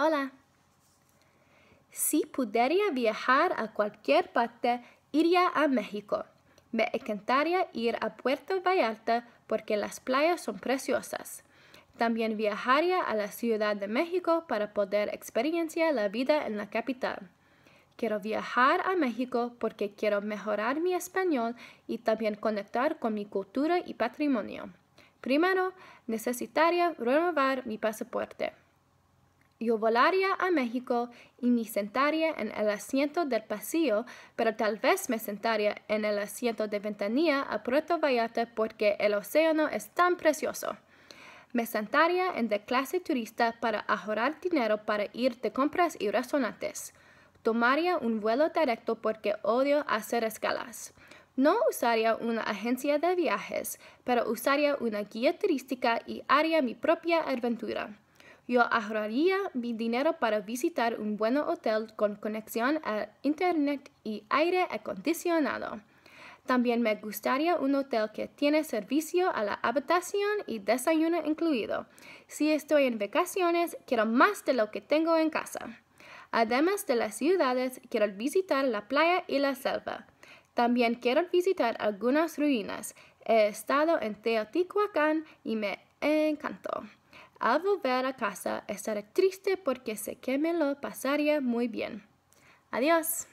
Hola. Si pudiera viajar a cualquier parte, iría a México. Me encantaría ir a Puerto Vallarta porque las playas son preciosas. También viajaría a la Ciudad de México para poder experienciar la vida en la capital. Quiero viajar a México porque quiero mejorar mi español y también conectar con mi cultura y patrimonio. Primero, necesitaría renovar mi pasaporte. Yo volaría a México y me sentaría en el asiento del pasillo, pero tal vez me sentaría en el asiento de ventanilla a Puerto Vallarta porque el océano es tan precioso. Me sentaría en la clase turista para ahorrar dinero para ir de compras y restaurantes. Tomaría un vuelo directo porque odio hacer escalas. No usaría una agencia de viajes, pero usaría una guía turística y haría mi propia aventura. Yo ahorraría mi dinero para visitar un buen hotel con conexión a internet y aire acondicionado. También me gustaría un hotel que tiene servicio a la habitación y desayuno incluido. Si estoy en vacaciones, quiero más de lo que tengo en casa. Además de las ciudades, quiero visitar la playa y la selva. También quiero visitar algunas ruinas. He estado en Teotihuacán y me encantó. Al volver a casa estaré triste porque sé que me lo pasaría muy bien. Adiós.